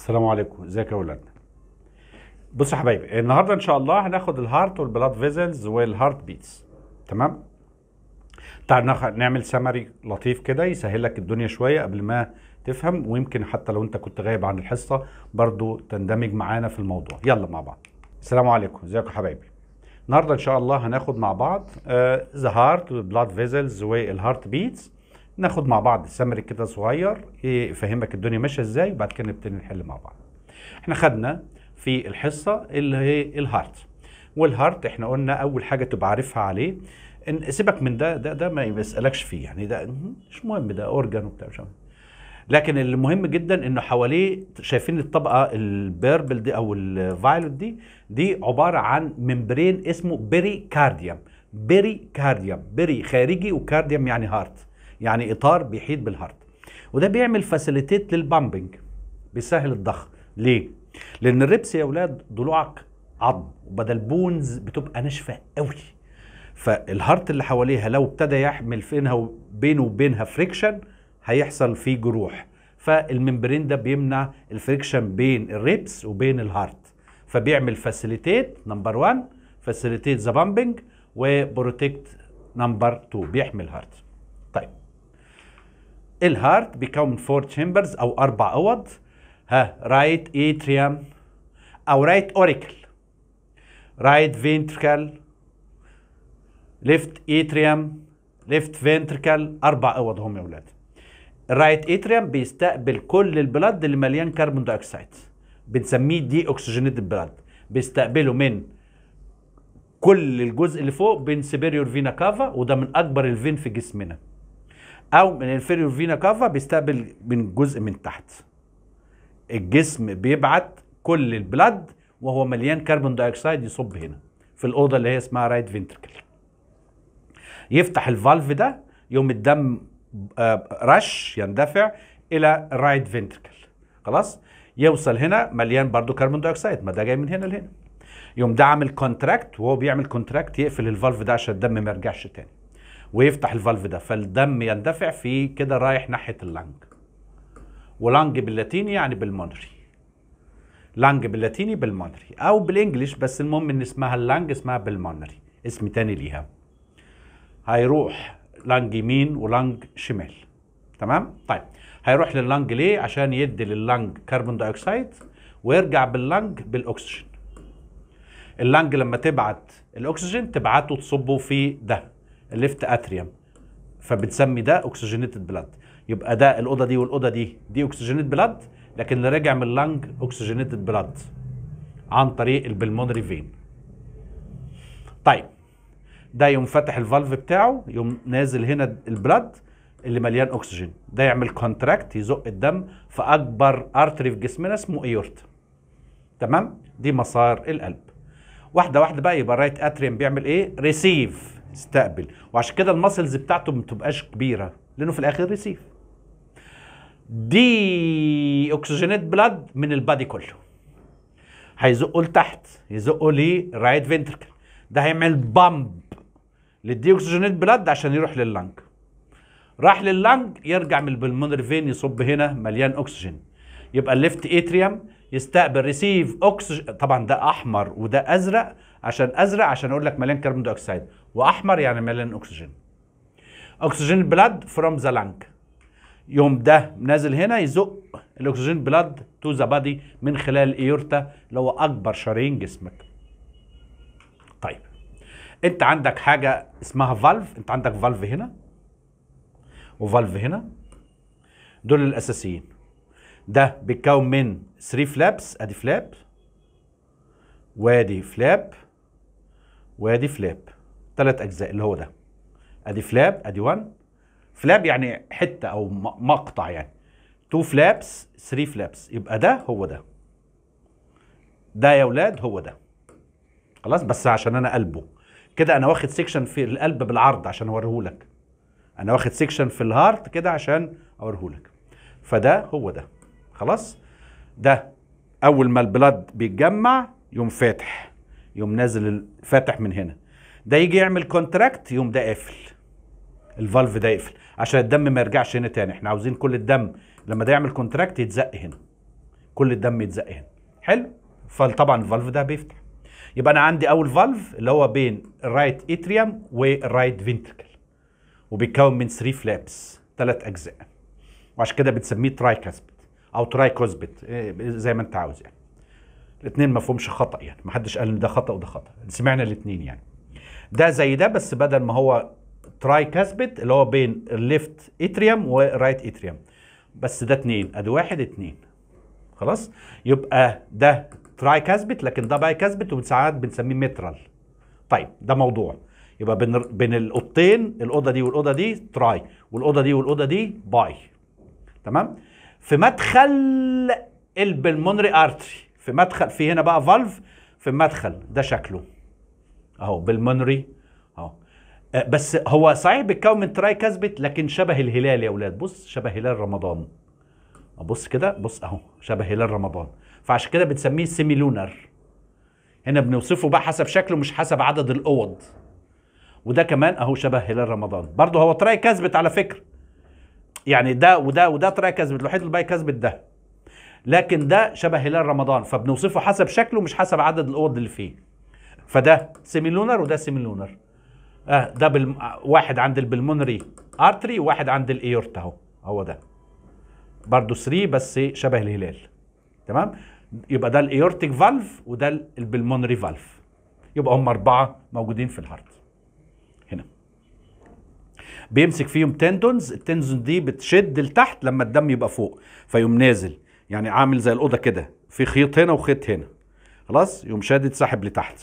السلام عليكم ازيك يا ولاد بصوا يا حبايبي النهارده ان شاء الله هناخد الهارت والبلاد فيزلز والهارت بيتس تمام تعال نعمل سمري لطيف كده يسهل لك الدنيا شويه قبل ما تفهم ويمكن حتى لو انت كنت غايب عن الحصه برضو تندمج معانا في الموضوع يلا مع بعض السلام عليكم ازيكم يا حبايبي النهارده ان شاء الله هناخد مع بعض ذا هارت والبلاد فيزلز والهارت بيتس ناخد مع بعض سمري كده صغير يفهمك الدنيا ماشيه ازاي وبعد كده نبتدي نحل مع بعض احنا خدنا في الحصه اللي هي الهارت والهارت احنا قلنا اول حاجه تبقى عارفها عليه ان سيبك من ده ده ده ما يسالكش فيه يعني ده مش مهم ده اورجان وبتاع مش مهم لكن المهم جدا انه حواليه شايفين الطبقه البيربل دي او الفايلوت دي دي عباره عن ممبرين اسمه بيري كارديوم بيري كارديوم بيري خارجي وكارديوم يعني هارت يعني اطار بيحيط بالهارد وده بيعمل فاسيليتيت للبامبنج بيسهل الضخ ليه لان الريبس يا اولاد ضلوعك عظم وبدل بونز بتبقى ناشفه قوي فالهارت اللي حواليها لو ابتدى يحمل فينها بينه وبينها فريكشن هيحصل فيه جروح فالممبرين ده بيمنع الفريكشن بين الريبس وبين الهارت فبيعمل فاسيليتيت نمبر 1 فاسيليتيت ذا بامبنج وبروتكت نمبر 2 بيحمي الهارت الهارت بيكون من فور تشامبرز او اربع اوض ها رايت اتريوم او رايت اوريكل رايت فينتركل ليفت اتريوم ليفت فينتركل اربع اوض هم يا اولاد الرايت اتريوم بيستقبل كل البلد اللي مليان كربون دايوكسيد بنسميه دي اوكسجينيت بلد بيستقبله من كل الجزء اللي فوق بين سيبيريور فينا كافا وده من اكبر الفين في جسمنا او من الانفيريور فينا كافا بيستقبل من جزء من تحت الجسم بيبعت كل البلد وهو مليان كربون دايوكسيد يصب هنا في الاوضه اللي هي اسمها رايت فينتركل يفتح الفالف ده يوم الدم رش آه، يندفع الى رايت فينتركل خلاص يوصل هنا مليان برضو كربون دايوكسيد ما ده جاي من هنا لهنا يوم ده عامل كونتراكت وهو بيعمل كونتراكت يقفل الفالف ده عشان الدم ما يرجعش تاني ويفتح الفالف ده فالدم يندفع في كده رايح ناحيه اللنج ولانج باللاتيني يعني بالمونري لانج باللاتيني بالمونري او بالانجلش بس المهم ان اسمها اللانج اسمها بالمونري اسم تاني ليها هيروح لانج يمين ولانج شمال تمام طيب هيروح لللانج ليه عشان يدي لللانج كربون دايوكسيد ويرجع باللانج بالاكسجين اللانج لما تبعت الاكسجين تبعته تصبه في ده الليفت اتريوم فبتسمي ده اوكسجينيتد بلاد يبقى ده الاوضه دي والاوضه دي دي اوكسجينيت بلاد لكن اللي راجع من اللنج اوكسجينيتد بلاد عن طريق البلمونري فين طيب ده يوم فاتح الفالف بتاعه يوم نازل هنا البلاد اللي مليان اكسجين ده يعمل كونتراكت يزق الدم في اكبر ارتري في جسمنا اسمه ايورت تمام دي مسار القلب واحده واحده بقى يبقى رايت اتريم بيعمل ايه ريسيف تستقبل وعشان كده المسلز بتاعته ما بتبقاش كبيره لانه في الاخر ريسيف دي اكسجينيت بلاد من البادي كله هيزقه لتحت يزقه للرايت فينتركل ده هيعمل بامب للدي اكسجينيت بلاد عشان يروح لللنج راح لللنج يرجع من البلمونري فين يصب هنا مليان اكسجين يبقى الليفت اتريوم يستقبل ريسيف اكسجين طبعا ده احمر وده ازرق عشان ازرق عشان اقول لك مليان كربون دايوكسيد واحمر يعني مليان اكسجين اكسجين بلاد فروم ذا لانج يوم ده نازل هنا يزق الاكسجين بلاد تو ذا بادي من خلال الايورتا اللي هو اكبر شرايين جسمك طيب انت عندك حاجه اسمها فالف انت عندك فالف هنا وفالف هنا دول الاساسيين ده بيتكون من 3 فلابس ادي فلاب وادي فلاب وادي فلاب ثلاث اجزاء اللي هو ده ادي فلاب ادي 1 فلاب يعني حته او مقطع يعني 2 فلابس 3 فلابس يبقى ده هو ده ده يا اولاد هو ده خلاص بس عشان انا قلبه كده انا واخد سيكشن في القلب بالعرض عشان اوريهولك انا واخد سيكشن في الهارت كده عشان اوريهولك فده هو ده خلاص ده اول ما البلد بيتجمع يوم فاتح يقوم نازل فاتح من هنا ده يجي يعمل كونتراكت يقوم ده قافل الفالف ده يقفل عشان الدم ما يرجعش هنا تاني احنا عاوزين كل الدم لما ده يعمل كونتراكت يتزق هنا كل الدم يتزق هنا حلو فطبعا الفالف ده بيفتح يبقى انا عندي اول فالف اللي هو بين الرايت اتريوم والرايت فينتركل وبيتكون من 3 فلابس ثلاث اجزاء وعشان كده بنسميه ترايكاسبت او ترايكوسبت زي ما انت عاوز يعني الاثنين ما فيهمش خطا يعني ما حدش قال ان ده خطا وده خطا سمعنا الاثنين يعني ده زي ده بس بدل ما هو تراي كاسبت اللي هو بين الليفت اتريوم ورايت اتريوم بس ده اثنين ادي واحد اثنين خلاص يبقى ده تراي كاسبت لكن ده باي كاسبت وساعات بنسميه مترال طيب ده موضوع يبقى بين بين الاوضتين الاوضه دي والاوضه دي تراي والاوضه دي والاوضه دي باي تمام في مدخل البلمونري ارتري في مدخل في هنا بقى فالف في المدخل ده شكله اهو بالمنري اهو أه، بس هو صحيح بيتكون من تراي كاسبت لكن شبه الهلال يا اولاد بص شبه هلال رمضان أه، بص كده بص اهو شبه هلال رمضان فعشان كده بنسميه سيمي لونر هنا بنوصفه بقى حسب شكله مش حسب عدد الاوض وده كمان اهو شبه هلال رمضان برضه هو تراي كاسبت على فكره يعني ده وده وده تراي كاسبت الوحيد اللي باي كاسبت ده لكن ده شبه هلال رمضان فبنوصفه حسب شكله مش حسب عدد الاوض اللي فيه فده سيمي لونر وده سيمي لونر اه ده بال... واحد عند البلمونري ارتري وواحد عند الايورتا اهو هو ده برضه 3 بس شبه الهلال تمام يبقى ده الايورتيك فالف وده البلمونري فالف يبقى هم اربعه موجودين في الهارت هنا بيمسك فيهم تندونز التندونز دي بتشد لتحت لما الدم يبقى فوق فيقوم نازل يعني عامل زي الاوضه كده في خيط هنا وخيط هنا خلاص يقوم شادد ساحب لتحت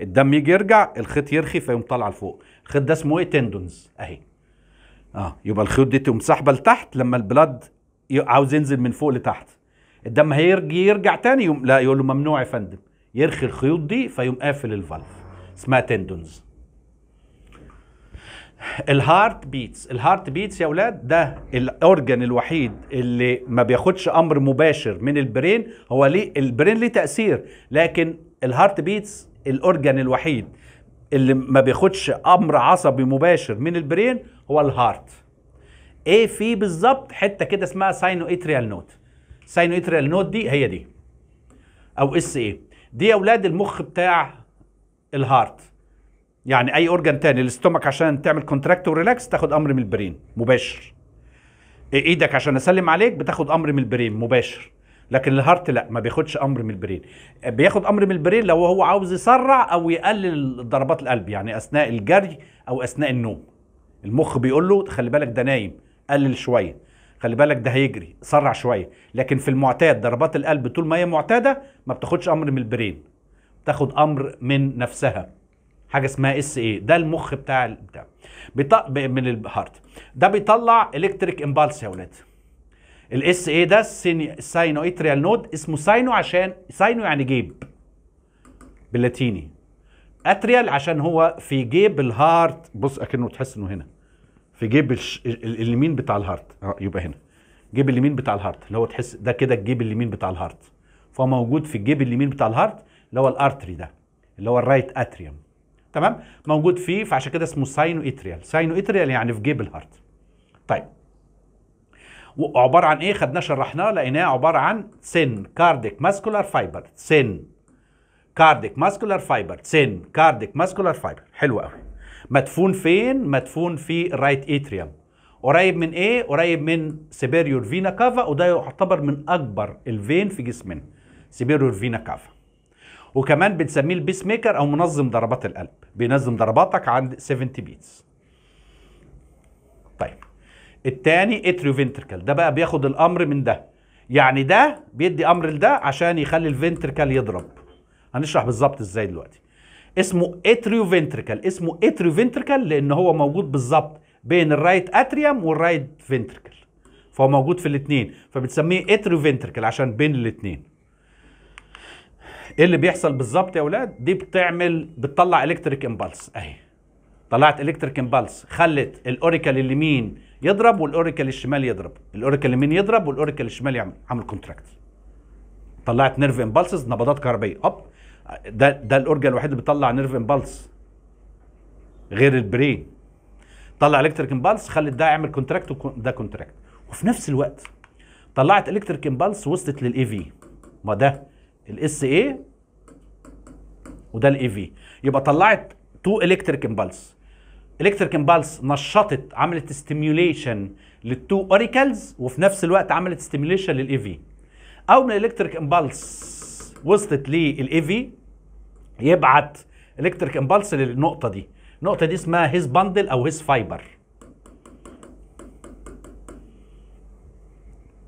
الدم يجي يرجع الخيط يرخي فيقوم طالع لفوق الخيط ده اسمه ايه تندونز اهي اه يبقى الخيوط دي تقوم ساحبه لتحت لما البلاد عاوز ينزل من فوق لتحت الدم هيرجي يرجع تاني يوم لا يقول له ممنوع يا فندم يرخي الخيوط دي فيقوم قافل الفالف اسمها تندونز الهارت بيتس الهارت بيتس يا اولاد ده الاورجن الوحيد اللي ما بياخدش امر مباشر من البرين هو ليه البرين ليه تاثير لكن الهارت بيتس الاورجن الوحيد اللي ما بياخدش امر عصبي مباشر من البرين هو الهارت ايه فيه بالظبط حته كده اسمها ساينو اتريال نوت ساينو اتريال نوت دي هي دي او اس ايه دي يا اولاد المخ بتاع الهارت يعني اي اورجان تاني الاستومك عشان تعمل كونتراكت وريلاكس تاخد امر من البرين مباشر ايدك عشان اسلم عليك بتاخد امر من البرين مباشر لكن الهارت لا ما بياخدش امر من البرين بياخد امر من البرين لو هو عاوز يسرع او يقلل ضربات القلب يعني اثناء الجري او اثناء النوم المخ بيقول له خلي بالك ده نايم قلل شويه خلي بالك ده هيجري سرع شويه لكن في المعتاد ضربات القلب طول ما هي معتاده ما بتاخدش امر من البرين بتاخد امر من نفسها حاجه اسمها اس اي ده المخ بتاع البتاع بيط... من الهارت ده بيطلع الكتريك امبالس يا ولاد الاس اي ده السينو اتريال نود اسمه ساينو عشان ساينو يعني جيب باللاتيني اتريال عشان هو في جيب الهارت بص اكنه تحس انه هنا في جيب الش... اليمين بتاع الهارت اه يبقى هنا جيب اليمين بتاع الهارت اللي هو تحس ده كده الجيب اليمين بتاع الهارت فهو موجود في الجيب اليمين بتاع الهارت اللي هو الارتري ده اللي هو الرايت اتريوم تمام موجود فيه فعشان كده اسمه ساينو اتريال ساينو اتريال يعني في جيب الهارت طيب وعباره عن ايه خدناه شرحناه لقيناه عباره عن سن كارديك ماسكولار فايبر سن كارديك ماسكولار فايبر سن كارديك ماسكولار فايبر حلو قوي مدفون فين مدفون في الرايت اتريوم قريب من ايه قريب من سيبيريور فينا كافا وده يعتبر من اكبر الفين في جسمنا سيبيريور فينا كافا وكمان بنسميه البيس ميكر او منظم ضربات القلب بينظم ضرباتك عند 70 بيتس طيب التاني اتريو فينتركال ده بقى بياخد الامر من ده يعني ده بيدي امر لده عشان يخلي الفنتركال يضرب هنشرح بالظبط ازاي دلوقتي اسمه اتريو فينتركال اسمه اتريو فينتركال لان هو موجود بالظبط بين الرايت اتريوم والرايت فينتركال فهو موجود في الاثنين فبتسميه اتريو فينتركال عشان بين الاثنين ايه اللي بيحصل بالظبط يا اولاد دي بتعمل بتطلع الكتريك امبلس اهي طلعت الكتريك امبلس خلت الاوريكل اليمين يضرب والاوريكل الشمال يضرب الاوريكل اليمين يضرب والاوريكل الشمال يعمل كونتراكت طلعت نيرف امبلسز نبضات كهربيه اب ده ده الاورجن الوحيد اللي بيطلع نيرف امبلس غير البرين طلع الكتريك امبلس خلت ده يعمل كونتراكت وده كونتراكت وفي نفس الوقت طلعت الكتريك امبلس وصلت للاي في ما ده الاس اي وده الاي في يبقى طلعت تو الكتريك امبلس الكتريك امبلس نشطت عملت ستيميوليشن للتو اوريكلز وفي نفس الوقت عملت ستيميوليشن للاي في اول ما الكتريك امبلس وصلت للاي في يبعت الكتريك امبلس للنقطه دي النقطه دي اسمها هيز باندل او هيز فايبر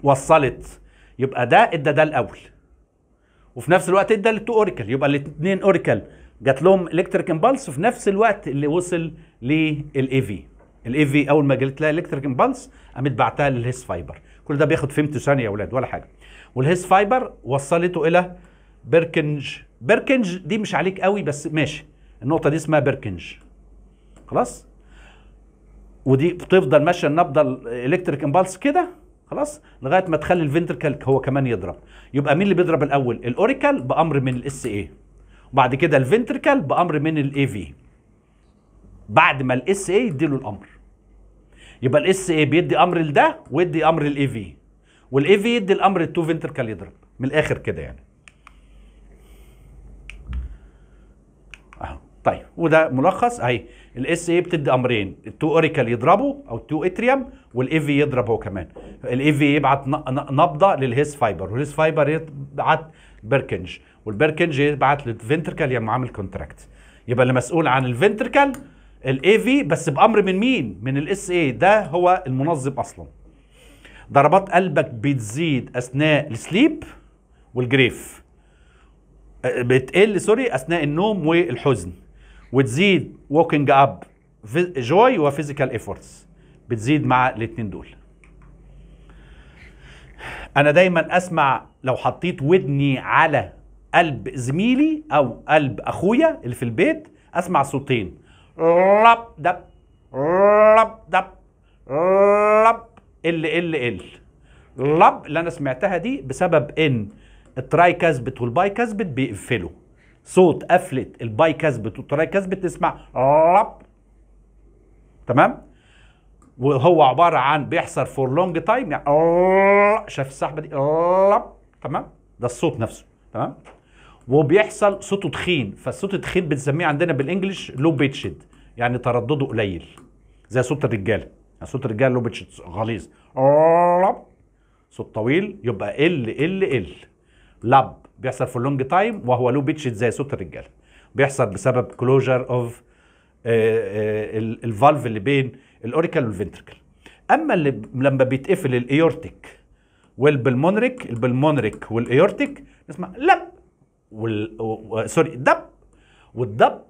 وصلت يبقى ده ادى ده الاول وفي نفس الوقت ادى للتو اوريكل يبقى الاثنين اوريكل جات لهم الكتريك امبلس وفي نفس الوقت اللي وصل للاي في الاي في اول ما جت لها الكتريك امبلس قامت بعتها للهيس فايبر كل ده بياخد فيمتو ثانيه يا اولاد ولا حاجه والهيس فايبر وصلته الى بيركنج بيركنج دي مش عليك قوي بس ماشي النقطه دي اسمها بيركنج خلاص ودي بتفضل ماشيه النبضه الالكتريك امبلس كده خلاص لغايه ما تخلي الفنتركل هو كمان يضرب يبقى مين اللي بيضرب الاول الاوريكال بامر من الاس اي وبعد كده الفنتركل بامر من الاي في بعد ما الاس اي يديله الامر يبقى الاس اي بيدي امر لده ويدي امر للاي في والاي في يدي الامر التو فنتركل يضرب من الاخر كده يعني طيب وده ملخص اهي الاس اي بتدي امرين التو اوريكل يضربوا او التو اتريوم والاي في يضرب هو كمان الاي في يبعت نبضه للهيس فايبر والهيس فايبر يبعت بيركنج والبيركنج يبعت للفنتركل يا معامل كونتراكت يبقى اللي مسؤول عن الفنتركل الاي في بس بامر من مين من الاس اي ده هو المنظم اصلا ضربات قلبك بتزيد اثناء السليب والجريف بتقل سوري اثناء النوم والحزن وتزيد ووكينج اب جوي وفيزيكال ايفورتس بتزيد مع الاثنين دول انا دايما اسمع لو حطيت ودني على قلب زميلي او قلب اخويا اللي في البيت اسمع صوتين رب دب رب دب رب ال ال ال لب اللي انا سمعتها دي بسبب ان الترايكاسبت والبايكاسبت بيقفلوا صوت قفله الباي كاسبت والتراي كاسبت تسمع رب تمام وهو عباره عن بيحصل فور لونج تايم يعني آه، شايف السحبه دي رب تمام ده الصوت نفسه تمام وبيحصل صوته تخين فالصوت التخين بنسميه عندنا بالانجلش لو بيتشد يعني تردده قليل زي صوت الرجاله يعني صوت الرجاله لو بيتشد غليظ صوت طويل يبقى ال ال ال لب بيحصل في اللونج تايم وهو لو بيتش زي صوت الرجاله بيحصل بسبب كلوجر اوف الفالف اللي بين الاوريكل والفنتركل اما اللي لما بيتقفل الايورتيك والبلمونريك البلمونريك والايورتيك نسمع لب وال سوري دب والدب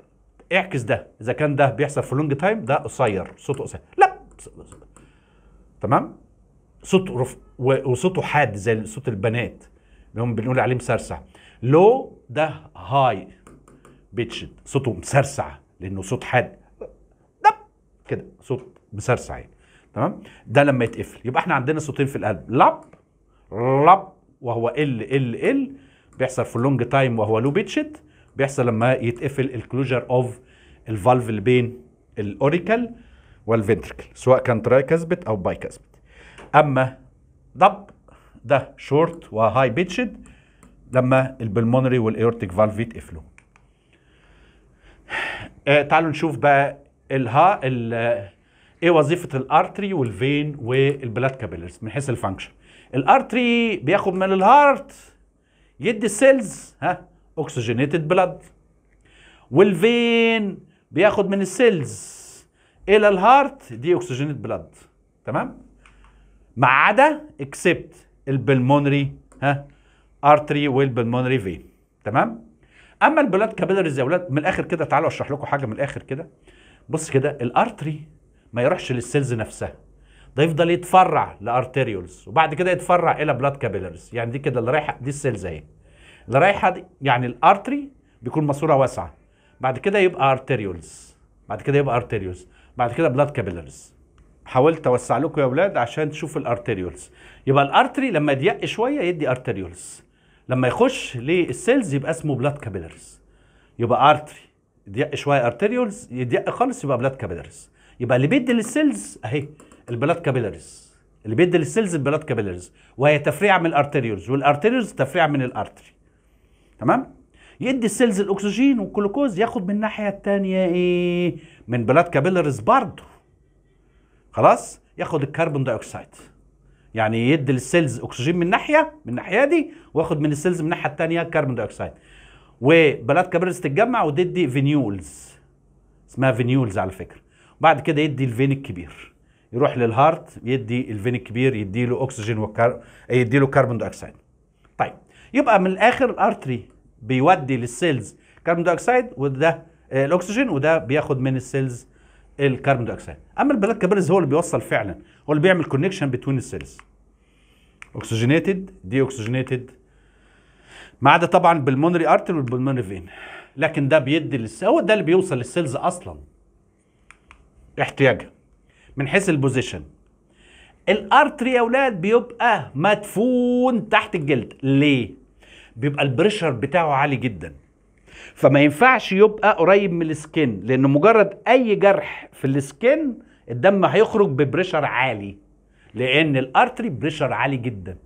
اعكس ده اذا كان ده بيحصل في لونج تايم ده قصير صوته قصير لب تمام صوته رف... وصوته حاد زي صوت البنات اللي هم بنقول عليه مسرسع لو ده هاي بيتشد صوته مسرسع لانه صوت حاد دب كده صوت مسرسع يعني تمام ده لما يتقفل يبقى احنا عندنا صوتين في القلب لب لب وهو ال ال ال بيحصل في اللونج تايم وهو لو بيتشد بيحصل لما يتقفل الكلوجر اوف الفالف اللي بين الاوريكل والفنتركل سواء كان تراي كاسبت او باي كاسبت اما ضب ده شورت وهاي بيتشد لما البلمونري والايورتيك فالف يتقفلوا آه تعالوا نشوف بقى الها آه، ايه وظيفه الارتري والفين والبلاد كابيلرز من حيث الفانكشن الارتري بياخد من الهارت يدي السيلز ها اوكسجينيتد بلاد والفين بياخد من السيلز الى الهارت دي اوكسجينيتد بلاد تمام ما عدا اكسبت البلمونري ها ارتري والبلمونري فين تمام اما البلاد كابيلاريز يا اولاد من الاخر كده تعالوا اشرح لكم حاجه من الاخر كده بص كده الارتري ما يروحش للسيلز نفسها ده يفضل يتفرع لارتريولز وبعد كده يتفرع الى بلاد كابيلاريز يعني دي كده اللي رايحه دي السيلز اهي اللي رايحه دي يعني الارتري بيكون ماسوره واسعه بعد كده يبقى ارتريولز بعد كده يبقى ارتريولز بعد كده بلاد كابيلاريز حاولت اوسع لكم يا اولاد عشان تشوفوا الارتريولز يبقى الارتري لما يضيق شويه يدي ارتريولز لما يخش للسيلز يبقى اسمه بلاد كابيلرز يبقى ارتري يضيق شويه ارتريولز يضيق خالص يبقى بلاد كابيلرز يبقى اللي بيدي للسيلز اهي البلاد كابيلرز اللي بيدي للسيلز البلاد كابيلرز وهي تفريعه من الارتريولز والارتريولز تفريعه من الارتري تمام يدي السيلز الاكسجين والجلوكوز ياخد من الناحيه الثانيه ايه من بلاد كابيلرز برضه خلاص ياخد الكربون دايوكسيد يعني يدي للسيلز اكسجين من ناحيه من الناحيه دي واخد من السيلز من الناحيه الثانيه كربون دايوكسيد وبلات كابيلز تتجمع وتدي فينيولز اسمها فينيولز على فكره بعد كده يدي الفين الكبير يروح للهارت يدي الفين الكبير يدي له اكسجين وكار... له كربون دايوكسيد طيب يبقى من الاخر الارتري بيودي للسيلز كربون دايوكسيد وده آه، الاكسجين وده بياخد من السيلز الكربون دايوكسيد اما البلاد كابيلز هو اللي بيوصل فعلا هو اللي بيعمل كونكشن بتوين السيلز اوكسجينيتد دي اوكسجينيتد ما عدا طبعا بالمونري ارتر والبلمونري فين لكن ده بيدي للس... هو ده اللي بيوصل للسيلز اصلا احتياجها من حيث البوزيشن الارتري يا اولاد بيبقى مدفون تحت الجلد ليه بيبقى البريشر بتاعه عالي جدا فما ينفعش يبقى قريب من السكن لان مجرد اي جرح في السكن الدم هيخرج ببريشر عالي لان الارتري بريشر عالي جدا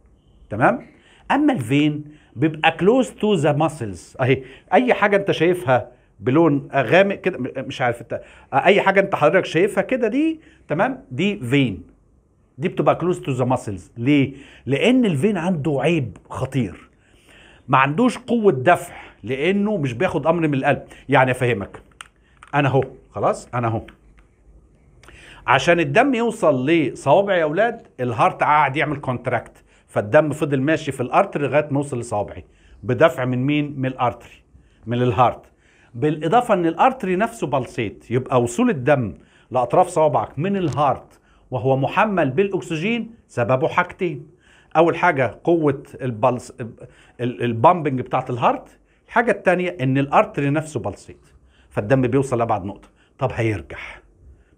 تمام اما الفين بيبقى كلوز تو ذا ماسلز اهي اي حاجه انت شايفها بلون غامق كده مش عارف انت اي حاجه انت حضرتك شايفها كده دي تمام دي فين دي بتبقى كلوز تو ذا ماسلز ليه لان الفين عنده عيب خطير ما عندوش قوه دفع لانه مش بياخد امر من القلب يعني افهمك انا اهو خلاص انا اهو عشان الدم يوصل لصوابعي يا اولاد الهارت قعد يعمل كونتراكت فالدم فضل ماشي في الأرتري لغايه ما يوصل لصوابعي بدفع من مين من الارتري من الهارت بالاضافه ان الارتري نفسه بلسيت يبقى وصول الدم لاطراف صوابعك من الهارت وهو محمل بالاكسجين سببه حاجتين اول حاجه قوه البلس البامبنج بتاعه الهارت الحاجه الثانيه ان الارتري نفسه بلسيت فالدم بيوصل لابعد نقطه طب هيرجع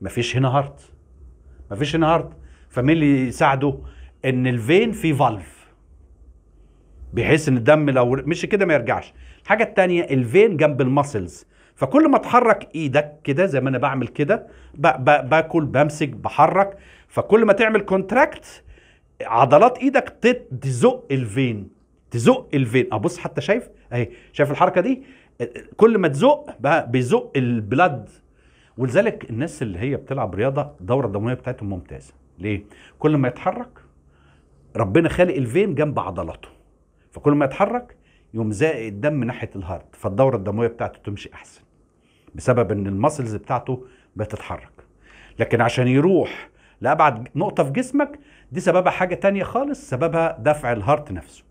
مفيش هنا هارت مفيش هنا هارت فمين اللي يساعده ان الفين فيه فالف بحيث ان الدم لو مش كده ما يرجعش الحاجه الثانيه الفين جنب المسلز فكل ما تحرك ايدك كده زي ما انا بعمل كده باكل بمسك بحرك فكل ما تعمل كونتراكت عضلات ايدك تزق الفين تزق الفين ابص اه، حتى شايف اهي شايف الحركه دي آه، آه، كل ما تزق بقى بيزق البلاد ولذلك الناس اللي هي بتلعب رياضه الدوره الدمويه بتاعتهم ممتازه ليه كل ما يتحرك ربنا خالق الفين جنب عضلاته فكل ما يتحرك يقوم زائق الدم ناحيه الهارت فالدوره الدمويه بتاعته تمشي احسن بسبب ان المسلز بتاعته بتتحرك لكن عشان يروح لابعد نقطه في جسمك دي سببها حاجة تانية خالص سببها دفع الهارت نفسه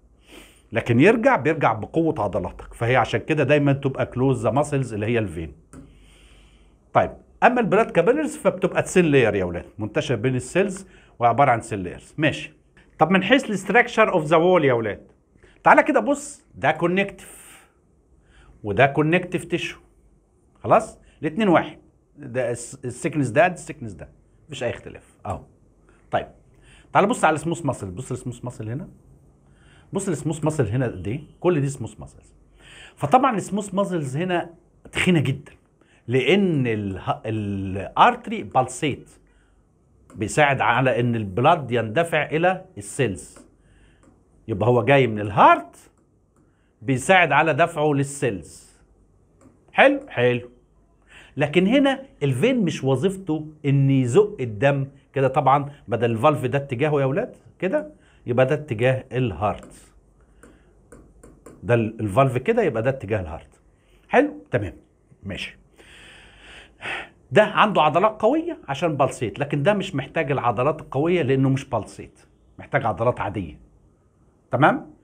لكن يرجع بيرجع بقوة عضلاتك فهي عشان كده دايما تبقى كلوز ذا ماسلز اللي هي الفين طيب اما البلاد كابيلرز فبتبقى سيل لاير يا اولاد منتشر بين السيلز وعباره عن سيل لايرز ماشي طب من حيث الاستراكشر اوف ذا وول يا اولاد تعالى كده بص ده كونكتيف وده كونكتيف تيشو خلاص الاثنين واحد ده السكنس ده ده السكنس ده مفيش اي اختلاف اهو طيب تعال بص على السموث ماسل بص السموث ماسل هنا بص السموث ماسل هنا قد ايه كل دي سموث ماسلز فطبعا السموث ماسلز هنا تخينه جدا لان الارتري بالسيت بيساعد على ان البلاد يندفع الى السيلز يبقى هو جاي من الهارت بيساعد على دفعه للسيلز حلو حلو لكن هنا الفين مش وظيفته ان يزق الدم كده طبعا بدل الفالف ده اتجاهه يا اولاد كده يبقى ده اتجاه الهارت ده الفالف كده يبقى ده اتجاه الهارت حلو تمام ماشي ده عنده عضلات قويه عشان بالسيت لكن ده مش محتاج العضلات القويه لانه مش بالسيت محتاج عضلات عاديه تمام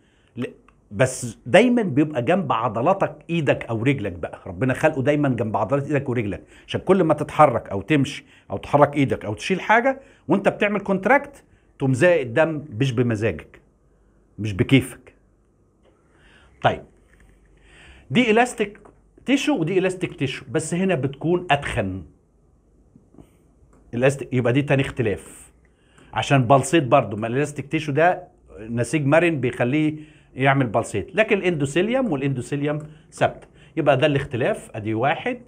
بس دايما بيبقى جنب عضلاتك ايدك او رجلك بقى ربنا خلقه دايما جنب عضلات ايدك ورجلك عشان كل ما تتحرك او تمشي او تحرك ايدك او تشيل حاجه وانت بتعمل كونتراكت تقوم زائق الدم مش بمزاجك مش بكيفك طيب دي الاستيك تيشو ودي الاستيك تيشو بس هنا بتكون اتخن الاستيك يبقى دي تاني اختلاف عشان بلصيت برضو ما الاستيك تيشو ده نسيج مرن بيخليه يعمل بلسيت لكن الاندوسيليوم والاندوسيليوم ثابته يبقى ده الاختلاف ادي واحد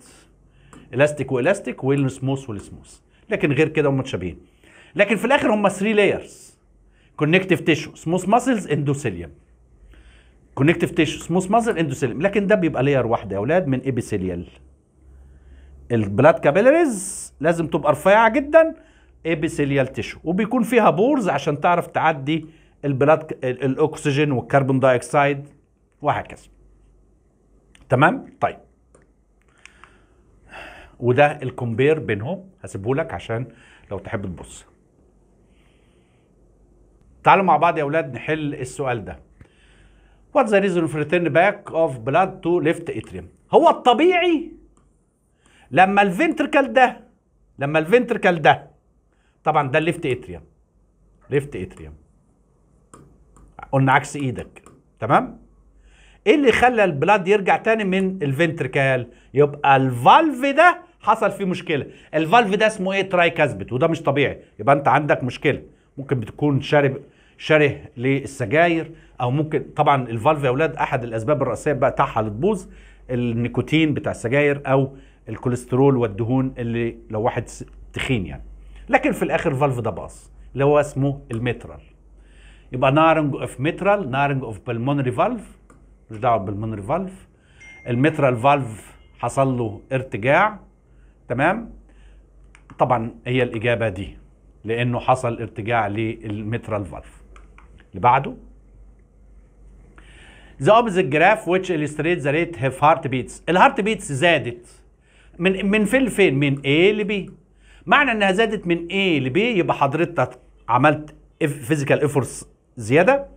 الاستيك والاستيك والسموث والسموث لكن غير كده هم متشابهين لكن في الاخر هم 3 لايرز كونكتيف تيشو سموث ماسلز اندوسيليوم كونكتيف تيشو سموث ماسل اندوسيليوم لكن ده بيبقى لاير واحده يا اولاد من ابيثيليال البلاد كابيلاريز لازم تبقى رفيعه جدا ابيثيليال تيشو وبيكون فيها بورز عشان تعرف تعدي البلاد الاكسجين والكربون دايكسايد وهكذا تمام طيب وده الكومبير بينهم هسيبه لك عشان لو تحب تبص تعالوا مع بعض يا اولاد نحل السؤال ده What's the reason for return back of blood to left atrium هو الطبيعي لما الفنتركل ده لما الفنتركل ده طبعا ده الليفت اتريوم ليفت اتريوم قلنا عكس ايدك تمام ايه اللي خلى البلاد يرجع تاني من الفنتركال يبقى الفالف ده حصل فيه مشكله الفالف ده اسمه ايه تراي كاسبت وده مش طبيعي يبقى انت عندك مشكله ممكن بتكون شارب شره للسجاير او ممكن طبعا الفالف يا اولاد احد الاسباب الرئيسيه بتاعها تبوظ النيكوتين بتاع السجاير او الكوليسترول والدهون اللي لو واحد تخين يعني لكن في الاخر الفالف ده باص اللي هو اسمه المترال يبقى نارنج اوف مترال نارنج اوف بالمونري فالف مش دعوه بالمونري فالف المترال فالف حصل له ارتجاع تمام طبعا هي الاجابه دي لانه حصل ارتجاع للمترال فالف اللي بعده The opposite graph which illustrates the rate of heart beats. الهارت بيتس زادت من من فين لفين؟ من A ل B. معنى انها زادت من A ل B يبقى حضرتك عملت فيزيكال افورتس زياده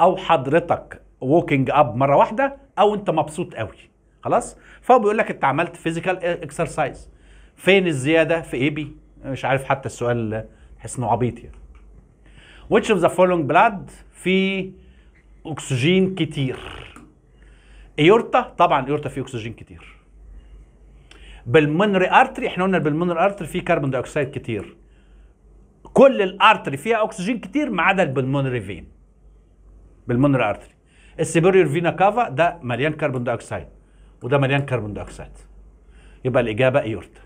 او حضرتك ووكينج اب مره واحده او انت مبسوط قوي خلاص فهو بيقول لك انت عملت فيزيكال اكسرسايز فين الزياده في اي بي مش عارف حتى السؤال تحس انه عبيط يعني which of the following blood في اكسجين كتير ايورتا طبعا ايورتا فيه اكسجين كتير بالمونري ارتري احنا قلنا بالمنري ارتري فيه كربون دايوكسيد كتير كل الارتري فيها اكسجين كتير ما عدا البلمونري فين بالمونري ارتري السيبيريور فينا كافا ده مليان كربون دايوكسيد وده مليان كربون دايوكسيد يبقى الاجابه ايورتا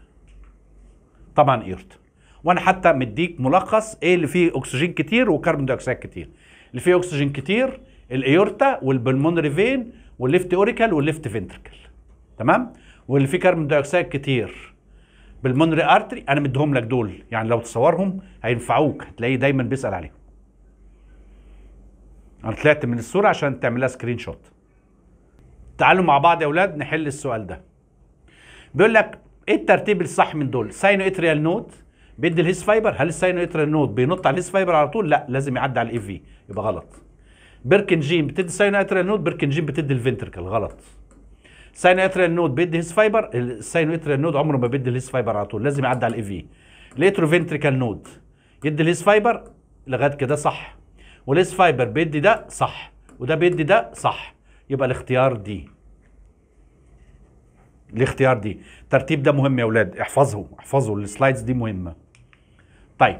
طبعا ايورتا وانا حتى مديك ملخص ايه اللي فيه اكسجين كتير وكربون دايوكسيد كتير اللي فيه اكسجين كتير الايورتا والبلمونري فين والليفت اوريكل والليفت فينتركل تمام واللي فيه كربون دايوكسيد كتير بالمونري ارتري انا مديهم لك دول يعني لو تصورهم هينفعوك هتلاقيه دايما بيسال عليهم انا طلعت من الصوره عشان تعملها سكرين شوت تعالوا مع بعض يا اولاد نحل السؤال ده بيقول لك ايه الترتيب الصح من دول ساينو اتريال نود بيدي الهيس فايبر هل الساينو اتريال نود بينط على الهيس فايبر على طول لا لازم يعدي على الاي في يبقى غلط بيركن جين بتدي ساينو اتريال نود بيركن جين بتدي الفنتركل غلط ساينواتريال نود بيدي هيس فايبر الساينواتريال نود عمره ما بيدي الهيس فايبر على طول لازم يعدي على الاي في الاتروفنتريكال نود يدي الهيس فايبر لغايه كده صح والهيس فايبر بيدي ده صح وده بيدي ده صح يبقى الاختيار دي الاختيار دي الترتيب ده مهم يا اولاد احفظه احفظه السلايدز دي مهمه طيب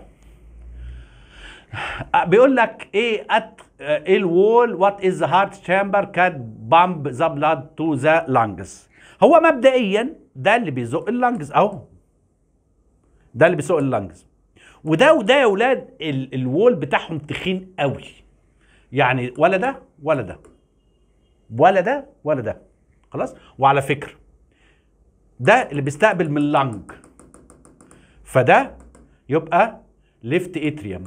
آه، بيقول لك ايه أت ايه الوول وات از هارت تشامبر كات بامب ذا بلاد تو ذا لانجز هو مبدئيا ده اللي بيزق اللانجز اهو ده اللي بيزق اللانجز وده وده يا ولاد الوول بتاعهم تخين قوي يعني ولا ده ولا ده ولا ده ولا ده خلاص وعلى فكره ده اللي بيستقبل من اللنج فده يبقى ليفت اتريوم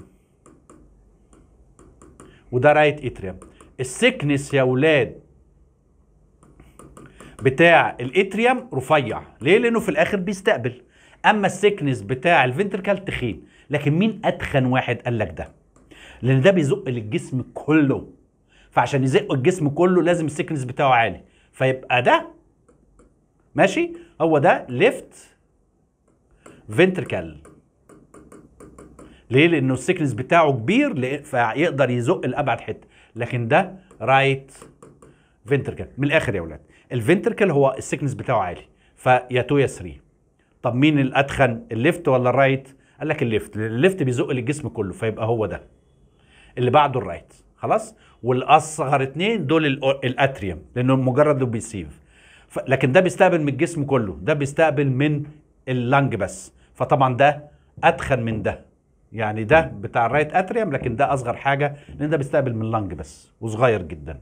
وده رايت اتريم السكنس يا ولاد بتاع الاتريم رفيع ليه لانه في الاخر بيستقبل اما السكنس بتاع الفنتركال تخين لكن مين اتخن واحد قال لك ده لان ده بيزق للجسم كله فعشان يزق الجسم كله لازم السكنس بتاعه عالي فيبقى ده ماشي هو ده ليفت فنتركال ليه لانه السكنس بتاعه كبير فيقدر يزق لابعد حته لكن ده رايت فينتركل، من الاخر يا اولاد الفينتركل هو السكنس بتاعه عالي فيا 2 يا 3 طب مين الاتخن الليفت ولا الرايت قال لك الليفت الليفت بيزق للجسم كله فيبقى هو ده اللي بعده الرايت خلاص والاصغر اتنين دول الاتريوم لانه مجرد لو بيسيف لكن ده بيستقبل من الجسم كله ده بيستقبل من اللنج بس فطبعا ده اتخن من ده يعني ده بتاع الرايت اتريم لكن ده اصغر حاجه لان ده بيستقبل من اللنج بس وصغير جدا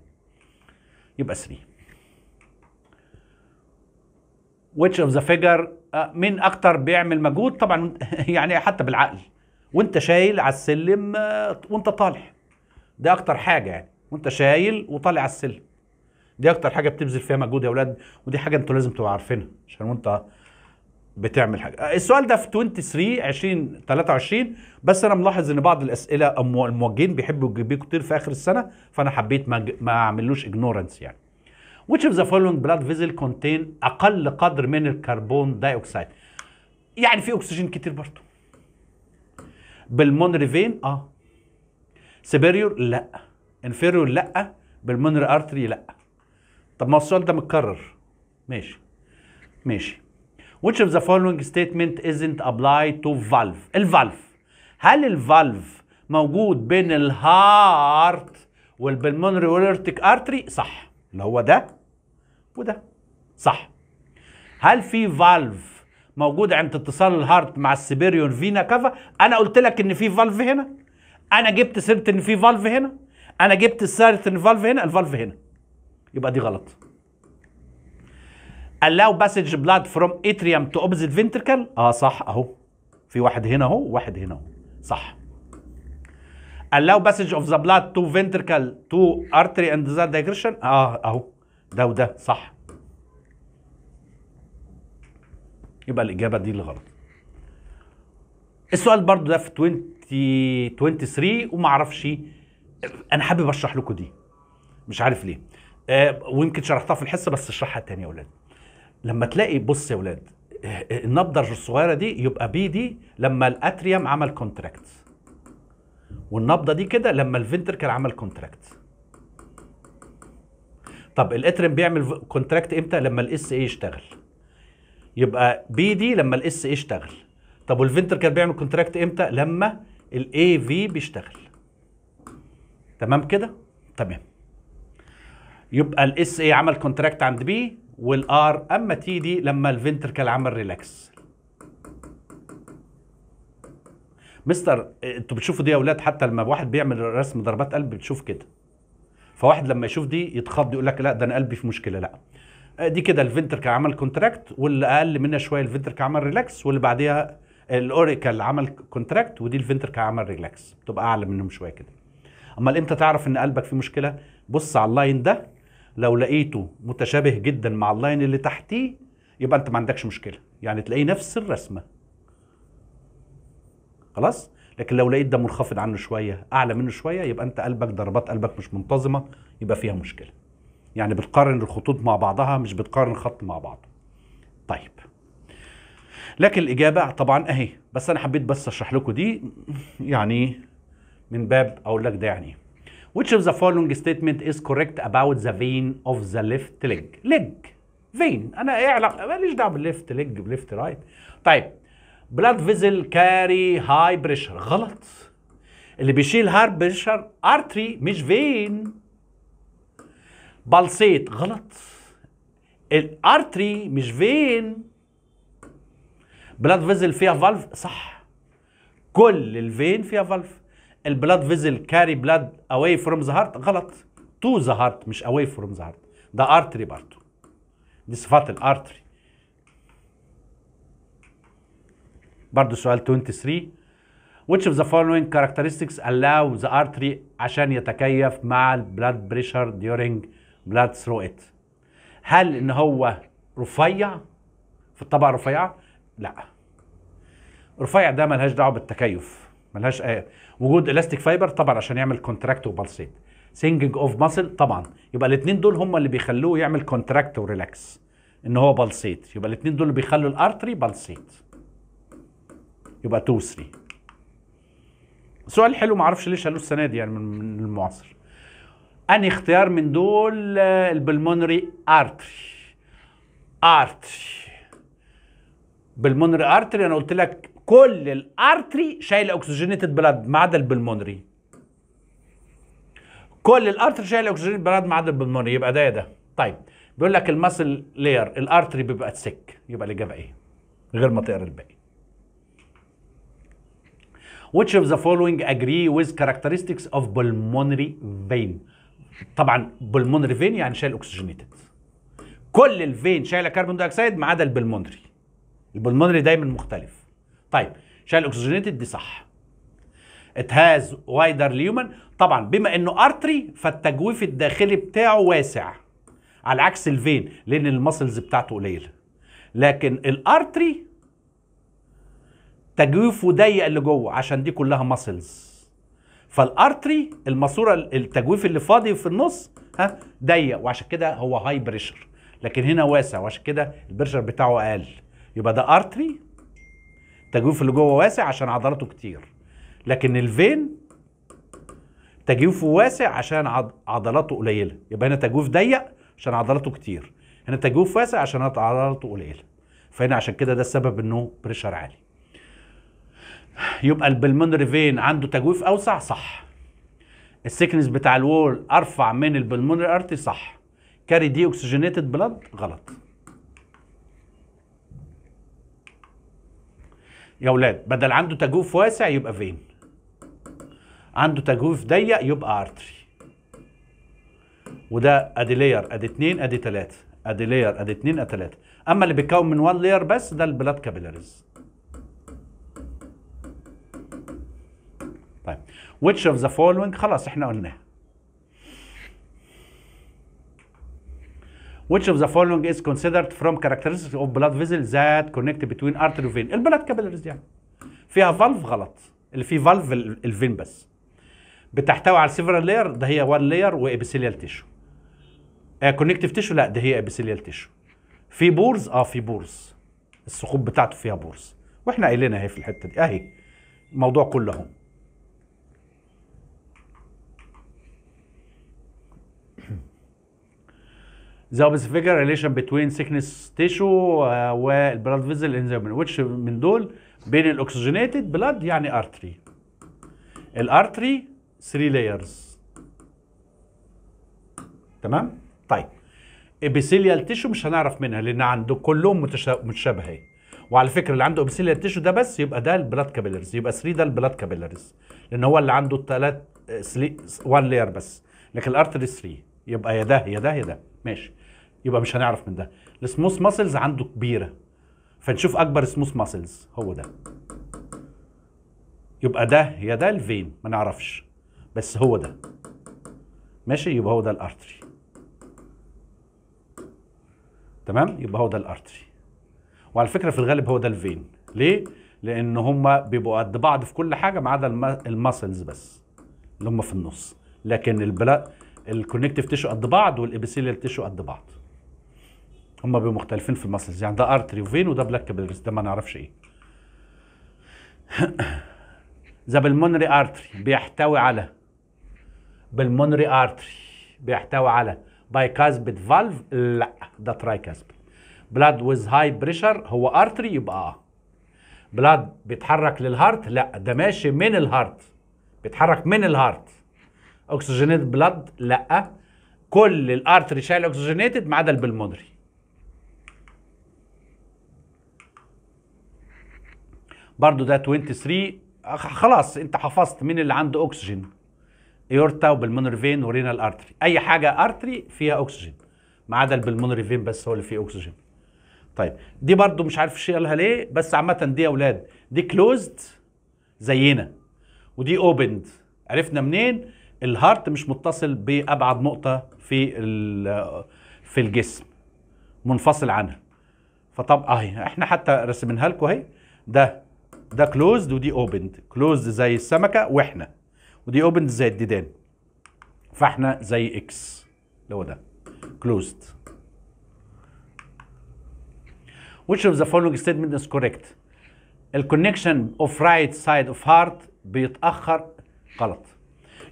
يبقى 3 which of the figure آه، مين اكتر بيعمل مجهود طبعا يعني حتى بالعقل وانت شايل على السلم آه، وانت طالع ده اكتر حاجه يعني وانت شايل وطالع على السلم دي اكتر حاجه بتبذل فيها مجهود يا اولاد ودي حاجه انتوا لازم تبقوا عارفينها عشان وانت بتعمل حاجه آه، السؤال ده في 23 20 23 بس انا ملاحظ ان بعض الاسئله الموجهين بيحبوا يجيبوه كتير في اخر السنه فانا حبيت ما, ما اعملوش اجنورنس يعني which of the following blood vessel contain اقل قدر من الكربون دايوكسيد يعني في اكسجين كتير برضه بالمونري فين اه سبيريور لا انفيريور لا بالمونري ارتري لا طب ما السؤال ده متكرر ماشي ماشي which of the following statement isn't applied to valve الفالف هل الفالف موجود بين الهارت والبلمونري والارتك ارتري صح اللي هو ده وده صح هل في فالف موجود عند اتصال الهارت مع السيبيريون فينا كافا انا قلت لك ان في فالف هنا انا جبت سيره ان في فالف هنا انا جبت سيره ان فالف هنا الفالف هنا يبقى دي غلط allow passage blood from atrium to opposite ventricle اه صح اهو في واحد هنا اهو وواحد هنا اهو صح allow passage of the blood to ventricle to artery and the digression اه اهو ده وده صح يبقى الاجابه دي اللي غلط السؤال برضو ده في 2023 وما اعرفش انا حابب اشرح لكم دي مش عارف ليه آه ويمكن شرحتها في الحصه بس اشرحها تاني يا اولاد لما تلاقي بص يا ولاد النبضه الصغيره دي يبقى بي دي لما الاتريوم عمل كونتراكت والنبضه دي كده لما الفنتركل عمل كونتراكت طب الاتريوم بيعمل كونتراكت امتى لما الاس اي يشتغل يبقى بي دي لما الاس اي يشتغل طب والفنتركل بيعمل كونتراكت امتى لما الاي في بيشتغل تمام كده تمام يبقى الاس اي عمل كونتراكت عند بي والار اما تي دي لما الفنتركل عمل ريلاكس مستر انتوا بتشوفوا دي يا اولاد حتى لما واحد بيعمل رسم ضربات قلب بتشوف كده فواحد لما يشوف دي يتخض يقول لك لا ده انا قلبي في مشكله لا دي كده الفنتركل عمل كونتراكت واللي اقل منها شويه الفنتركل عمل ريلاكس واللي بعديها الاوريكل عمل كونتراكت ودي الفنتركل عمل ريلاكس بتبقى اعلى منهم شويه كده امال امتى تعرف ان قلبك فيه مشكله بص على اللاين ده لو لقيته متشابه جدا مع اللاين اللي تحتيه يبقى انت ما عندكش مشكله يعني تلاقيه نفس الرسمه خلاص لكن لو لقيت ده منخفض عنه شويه اعلى منه شويه يبقى انت قلبك ضربات قلبك مش منتظمه يبقى فيها مشكله يعني بتقارن الخطوط مع بعضها مش بتقارن خط مع بعض طيب لكن الاجابه طبعا اهي بس انا حبيت بس اشرح لكم دي يعني من باب اقول لك ده يعني ايه Which of the following statement is correct about the vein of the left leg? leg Vein. انا ايه علاقه ماليش دعوه بالليفت ليج بالليفت رايت طيب Blood vessel carry high pressure. غلط اللي بيشيل هاي بريشر ارتري مش فين بلسيت. غلط الارتري مش فين بلاد فيزل فيها فالف صح كل الفين فيها فالف البلاد فيزل كاري بلاد اواي فروم ذا هارت غلط تو ذا هارت مش اواي فروم ذا هارت ده ارتري برضه دي صفات الارتري برضه سؤال 23 which of the following characteristics allow the artery عشان يتكيف مع البلاد بريشر during blood through it هل ان هو رفيع في الطبقه الرفيعه؟ لا رفيع ده ملهاش دعوه بالتكيف ملهاش اي وجود الاستيك فايبر طبعا عشان يعمل كونتراكت وبلسيت سينجنج اوف ماسل طبعا يبقى الاثنين دول هم اللي بيخلوه يعمل كونتراكت وريلاكس ان هو بلسيت يبقى الاثنين دول بيخلوا الارتري بلسيت يبقى 2 3 سؤال حلو معرفش ليه شالوه السنه دي يعني من المعاصر انهي اختيار من دول آه، البلمونري ارتري ارتري بالمونري ارتري انا قلت لك كل الارتري شايله اوكسجينيتد بلاد ما عدا البلمونري كل الارتري شايله اوكسجينيتد بلاد ما عدا البلمونري يبقى ده يا ده طيب بيقول لك المسل لير الارتري بيبقى تسك يبقى الاجابه ايه غير ما تقرا الباقي which of the following agree with characteristics of pulmonary vein طبعا pulmonary vein يعني شايل اوكسجينيتد كل الفين شايله كربون دايوكسيد ما عدا البلمونري البلمونري دايما مختلف طيب شال اكسجينيتد دي صح ات هاز وايدر ليومن طبعا بما انه ارتري فالتجويف الداخلي بتاعه واسع على عكس الفين لان المسلز بتاعته قليله لكن الارتري تجويفه ضيق اللي جوه عشان دي كلها مسلز فالارتري الماسوره التجويف اللي فاضي في النص ها ضيق وعشان كده هو هاي بريشر لكن هنا واسع وعشان كده البريشر بتاعه اقل يبقى ده ارتري التجويف اللي جوه واسع عشان عضلاته كتير لكن الفين تجويفه واسع عشان عضلاته قليله يبقى هنا تجويف ضيق عشان عضلاته كتير هنا تجويف واسع عشان عضلاته قليله فهنا عشان كده ده السبب انه بريشر عالي يبقى البلمونري فين عنده تجويف اوسع صح السكنس بتاع الوول ارفع من البلمونري ارتي صح كاري دي اوكسجينيتد بلاد غلط يا اولاد بدل عنده تجويف واسع يبقى فين عنده تجويف ضيق يبقى ارتري وده ادي لير ادي 2 ادي 3 ادي لير ادي 2 ادي 3 اما اللي بيتكون من 1 لير بس ده البلاد كابيلاريز طيب which of the following خلاص احنا قلناها which of the following is considered from characteristics of blood vessels that connect between artery vein البلد كابيلاريز دي يعني فيها فالف غلط اللي فيه فالف الفين بس بتحتوي على سيفرال لاير ده هي وان لاير وابيسيليال تيشو كونكتيف تيشو لا ده هي ابيسيليال تيشو في بورز اه في بورز الثقوب بتاعته فيها بورز واحنا قايلينها اهي في الحته دي اهي الموضوع كله اهو There is ريليشن relation سيكنس thickness tissue والبلاد فيزل انزيومين which من دول بين الاكسجينيتد بلاد يعني ارتري الارتري 3 لايرز تمام طيب ابيثيليال تيشو مش هنعرف منها لان عنده كلهم متشابهين وعلى فكره اللي عنده ابيثيليال تيشو ده بس يبقى ده البلاد كابيلرز يبقى 3 ده البلاد كابيلرز لان هو اللي عنده الثلاث 1 لاير بس لكن الارتري 3 يبقى يا ده يا ده يا ده ماشي يبقى مش هنعرف من ده السموث ماسلز عنده كبيره فنشوف اكبر سموث ماسلز هو ده يبقى ده يا ده الفين ما نعرفش بس هو ده ماشي يبقى هو ده الارتري تمام يبقى هو ده الارتري وعلى فكره في الغالب هو ده الفين ليه لان هما بيبقوا قد بعض في كل حاجه ما عدا الماسلز بس اللي هما في النص لكن البلا الكونكتيف تيشو قد بعض والابيثيليال تيشو قد بعض هم بيبقوا مختلفين في المسلز يعني ده ارتري وفين وده بلاك كابيلاريز ده ما نعرفش ايه ذا بالمونري ارتري بيحتوي على بالمونري ارتري بيحتوي على بايكاسبت فالف لا ده ترايكاسبت بلاد ويز هاي بريشر هو ارتري يبقى اه بلاد بيتحرك للهارت لا ده ماشي من الهارت بيتحرك من الهارت اوكسجينيت بلاد لا كل الارتري شايل اوكسجينيتد ما عدا البلمونري برضو ده 23 خلاص انت حفظت مين اللي عنده اكسجين ايورتا وبالمونري فين ورينال ارتري اي حاجه ارتري فيها اكسجين ما عدا البلمونري فين بس هو اللي فيه اكسجين طيب دي برضو مش عارف الشيء قالها ليه بس عامه دي يا اولاد دي كلوزد زينا ودي اوبند عرفنا منين الهارت مش متصل بابعد نقطه في في الجسم منفصل عنها فطب اهي احنا حتى رسمناها لكم اهي ده ده كلوزد ودي اوبند كلوزد زي السمكه واحنا ودي اوبند زي الديدان فاحنا زي اكس اللي هو ده كلوزد which of the following statement is correct الكونكشن اوف رايت سايد اوف هارت بيتاخر غلط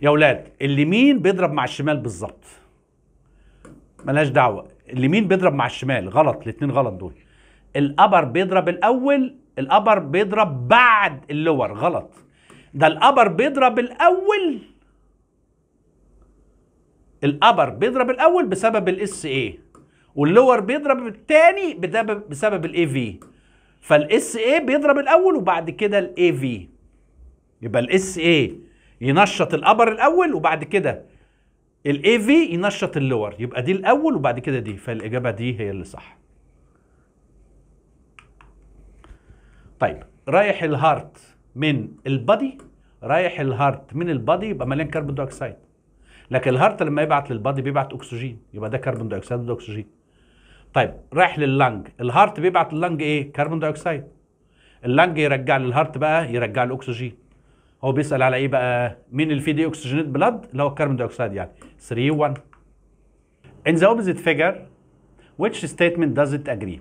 يا اولاد اليمين بيضرب مع الشمال بالظبط ملهاش دعوه اليمين بيضرب مع الشمال غلط الاثنين غلط دول الابر بيضرب الاول الابر بيضرب بعد اللور غلط ده الابر بيضرب الاول الابر بيضرب الاول بسبب الاس ايه واللور بيضرب الثاني بسبب الاي في فالاس ايه بيضرب الاول وبعد كده الاي في يبقى الاس ايه ينشط الابر الاول وبعد كده الاي في ينشط اللور يبقى دي الاول وبعد كده دي فالاجابه دي هي اللي صح طيب رايح الهارت من البادي رايح الهارت من البادي يبقى مليان كربون دايوكسيد لكن الهارت لما يبعت للبادي بيبعت اكسجين يبقى ده كربون دايوكسيد وده اكسجين طيب رايح لللنج الهارت بيبعت لللنج ايه كربون دايوكسيد اللنج يرجع للهارت بقى يرجع الاكسجين اكسجين هو بيسال على ايه بقى مين اللي فيه دي اكسجينيت بلاد اللي هو الكربون دايوكسيد يعني 3 1 in the opposite figure which statement does it agree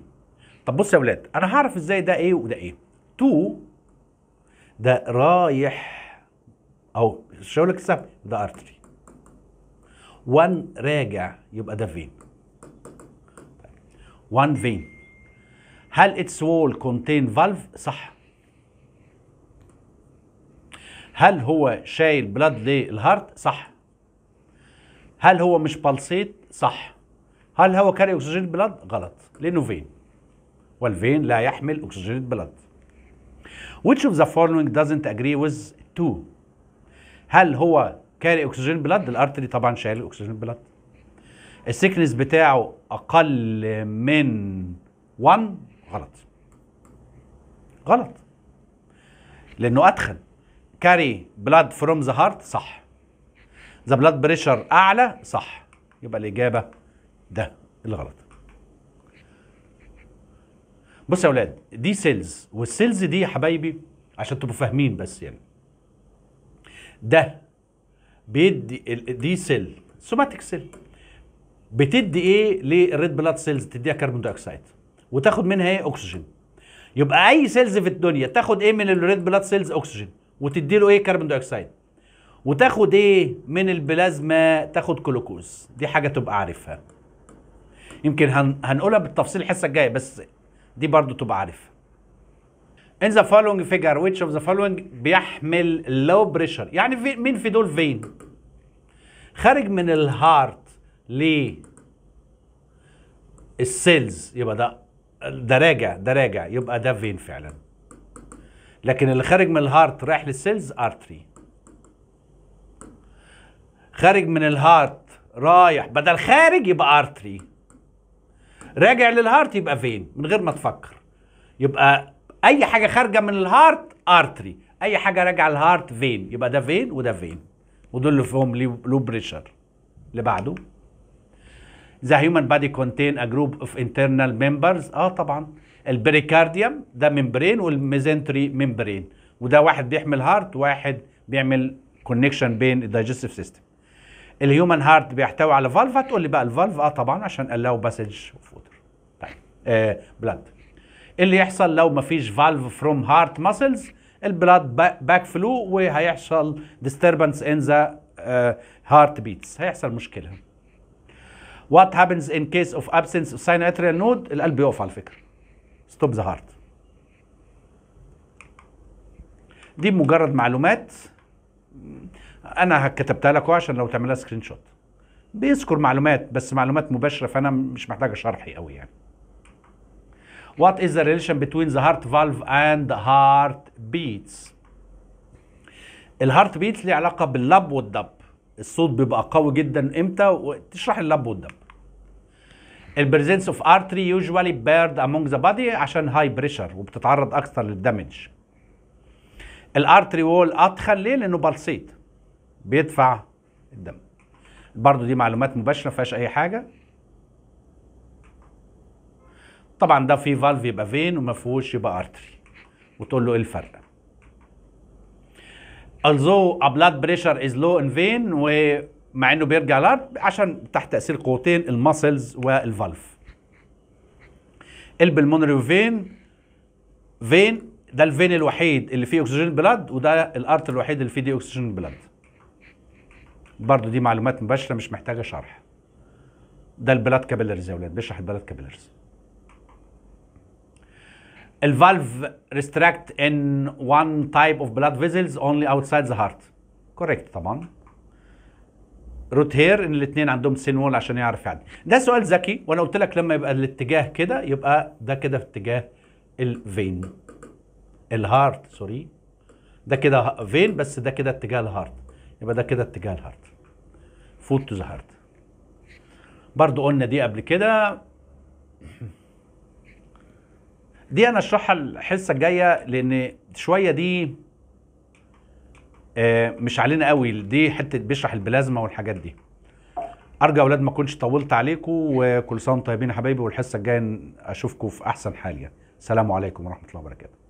طب بص يا اولاد انا هعرف ازاي ده ايه وده ايه تو ده رايح او الشولك السبعي ده ارتري 1 راجع يبقى ده فين 1 فين هل اتس وول كونتين فالف صح هل هو شايل بلاد للهارت صح هل هو مش بالسيت صح هل هو كاري اكسجين بلاد غلط لانه فين والفين لا يحمل اكسجين بلاد Which of the following doesn't agree with two هل هو كاري اكسجين بلاد الارتري طبعا شايل اكسجين بلاد السكنس بتاعه اقل من 1 غلط غلط لانه اتخن كاري بلاد فروم ذا هارت صح ذا بلاد بريشر اعلى صح يبقى الاجابه ده الغلط بص يا اولاد دي سيلز والسيلز دي يا حبايبي عشان تبقوا فاهمين بس يعني ده بيدي دي سيل سوماتيك سيل بتدي ايه للريد بلاد سيلز تديها كربون دايوكسيد وتاخد منها ايه اكسجين يبقى اي سيلز في الدنيا تاخد ايه من الريد بلاد سيلز اكسجين وتدي له ايه كربون دايوكسيد وتاخد ايه من البلازما تاخد كلوكوز دي حاجه تبقى عارفها يمكن هن... هنقولها بالتفصيل الحصه الجايه بس دي برضو تبقى عارفها in the following figure which of the following بيحمل low pressure يعني في مين في دول فين خارج من الهارت ليه السيلز يبقى ده ده راجع ده راجع يبقى ده فين فعلا لكن اللي خارج من الهارت رايح للسيلز ارتري خارج من الهارت رايح بدل خارج يبقى ارتري راجع للهارت يبقى فين من غير ما تفكر يبقى اي حاجه خارجه من الهارت ارتري اي حاجه راجعه للهارت فين يبقى ده فين وده فين ودول اللي فيهم لو بريشر اللي بعده ذا هيومن بادي كونتين ا جروب اوف انترنال ممبرز اه طبعا البريكارديوم ده ممبرين والميزنتري ممبرين وده واحد بيحمل هارت واحد بيعمل كونكشن بين الدايجستيف سيستم الهيومن هارت بيحتوي على فالفا تقول لي بقى الفالف اه طبعا عشان الاو باسج بلاد آه، إيه اللي يحصل لو ما فيش فالف فروم هارت ماسلز البلاد باك فلو وهيحصل ديستربنس ان ذا هارت بيتس هيحصل مشكله وات هابنز ان كيس اوف ابسنس اوف sinus atrial القلب يقف على فكره ستوب ذا هارت دي مجرد معلومات انا كتبتها لك عشان لو تعملها سكرين شوت بيذكر معلومات بس معلومات مباشره فانا مش محتاج شرحي قوي يعني What is the relation between the heart valve and heart beats? الهارت بيتس ليه علاقة باللب والدب الصوت بيبقى قوي جدا امتى وتشرح اللب والدب البريزنس اوف ارتري يوجوالي بيرد امونج ذا بادي عشان هاي بريشر وبتتعرض اكثر للدمج الارتري وول اتخن ليه لانه بلسيت بيدفع الدم برضه دي معلومات مباشره ما فيهاش اي حاجه طبعا ده في فالف يبقى فين وما فيهوش يبقى ارتري وتقول له ايه الفرق although ابلاد blood pressure is low in ومع انه بيرجع لارد عشان تحت تاثير قوتين المسلز والفالف البلمونري فين فين ده الفين الوحيد اللي فيه اكسجين بلاد وده الارت الوحيد اللي فيه دي اكسجين بلاد برضو دي معلومات مباشره مش محتاجه شرح ده البلاد كابيلرز يا ولاد بشرح البلاد كابيلرز الفالف restrict in one type of blood vessels only outside the heart correct طبعا روت هير ان الاثنين عندهم سين وول عشان يعرف يعدي ده سؤال ذكي وانا قلت لك لما يبقى الاتجاه كده يبقى ده كده في اتجاه الفين الهارت سوري ده كده فين بس ده كده اتجاه الهارت يبقى ده كده اتجاه الهارت فوت تو ذا هارت برضه قلنا دي قبل كده دي انا اشرحها الحصه الجايه لان شويه دي آه، مش علينا قوي دي حته بيشرح البلازما والحاجات دي ارجو يا اولاد ما اكونش طولت عليكم وكل سنه وانتم طيبين يا حبايبي والحصه الجايه اشوفكم في احسن حال يعني السلام عليكم ورحمه الله وبركاته